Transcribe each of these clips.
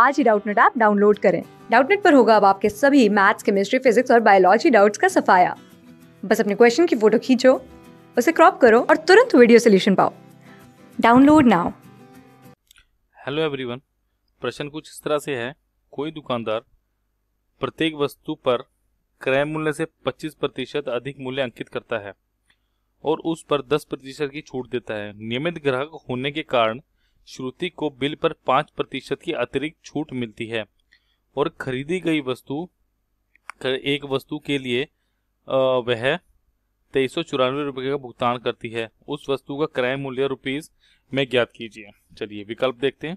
आज ही Doubtnut app download करें डाउटनेट पर होगा अब आपके सभी मैथ्स केमिस्ट्री फिजिक्स और बायोलॉजी डाउट्स का सफाया बस अपने क्वेश्चन की फोटो खींचो उसे क्रॉप करो और तुरंत वीडियो सोल्यूशन पाओ डाउनलोड नाउ हेलो एवरीवन प्रश्न कुछ इस तरह से है कोई दुकानदार प्रत्येक वस्तु पर क्रय मूल्य से 25 प्रतिशत अधिक मूल्य अंकित करता है और उस पर 10 प्रतिशत की छूट देता है नियमित ग्राहक होने के कारण श्रुति को बिल पर पांच प्रतिशत की अतिरिक्त छूट मिलती है और खरीदी गई वस्तु एक वस्तु के लिए वह तेईस सौ चौरानवे रुपये का भुगतान करती है उस वस्तु का क्रय मूल्य रुपीज में ज्ञात कीजिए चलिए विकल्प देखते हैं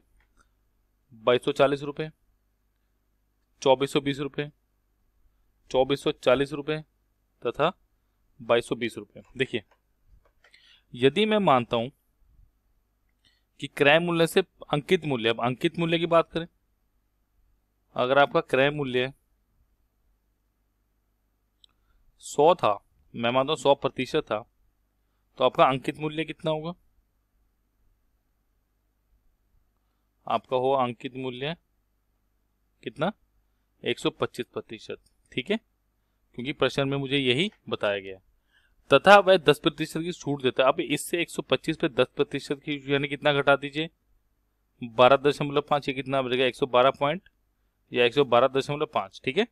बाईस सौ चालीस रुपये चौबीस सौ बीस रुपये चौबीस सौ चालीस रुपये तथा बाईस सौ बीस रुपये देखिए यदि मैं मानता हूँ कि क्रय मूल्य से अंकित मूल्य अब अंकित मूल्य की बात करें अगर आपका क्रय मूल्य सौ था मैं मानता हूं सौ प्रतिशत था तो आपका अंकित मूल्य कितना होगा आपका हो अंकित मूल्य कितना एक सौ पच्चीस प्रतिशत ठीक है क्योंकि प्रश्न में मुझे यही बताया गया तथा वह दस प्रतिशत की छूट देता है अब इससे 125 पे दस प्रतिशत की यानी कितना घटा दीजिए बारह दशमलव पाँच ये कितना बजेगा एक सौ बारह पॉइंट या एक सौ बारह दशमलव पाँच ठीक है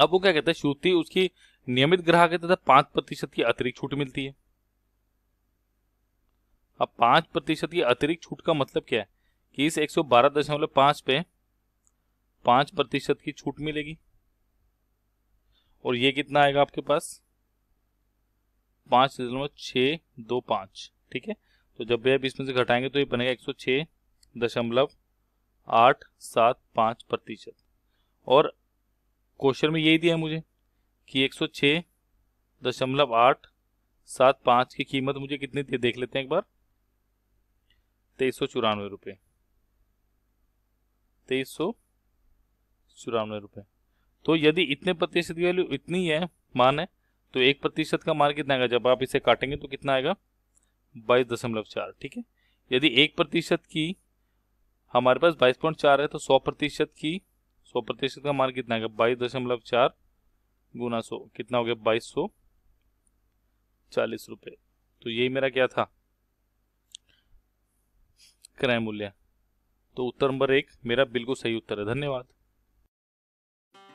अब वो क्या कहता है श्रुति उसकी नियमित ग्राहक है तथा पाँच प्रतिशत की अतिरिक्त छूट मिलती है अब पाँच प्रतिशत की अतिरिक्त छूट का मतलब क्या है कि इस एक सौ बारह दशमलव पाँच पे पाँच प्रतिशत की छूट मिलेगी और ये कितना आएगा आपके पास पाँच दशमलव छः दो पाँच ठीक है तो जब भी आप इसमें से घटाएंगे तो ये बनेगा एक सौ छः दशमलव आठ सात पाँच प्रतिशत और क्वेश्चन में यही दिया है मुझे कि एक सौ छः दशमलव आठ सात पाँच की कीमत मुझे कितनी थी देख लेते हैं एक बार तेईस सौ चौरानवे रुपये तेईस सौ चौरानवे रुपये तो यदि इतने प्रतिशत की वैल्यू इतनी है मान है तो एक प्रतिशत का मान कितना आएगा जब आप इसे काटेंगे तो कितना आएगा बाईस दशमलव चार ठीक है यदि एक प्रतिशत की हमारे पास बाईस पॉइंट चार है तो सौ प्रतिशत की सौ प्रतिशत का मान कितना आएगा बाईस दशमलव चार गुना सौ कितना हो गया बाईस सौ चालीस रुपये तो यही मेरा क्या था क्रय मूल्य तो उत्तर नंबर एक मेरा बिल्कुल सही उत्तर है धन्यवाद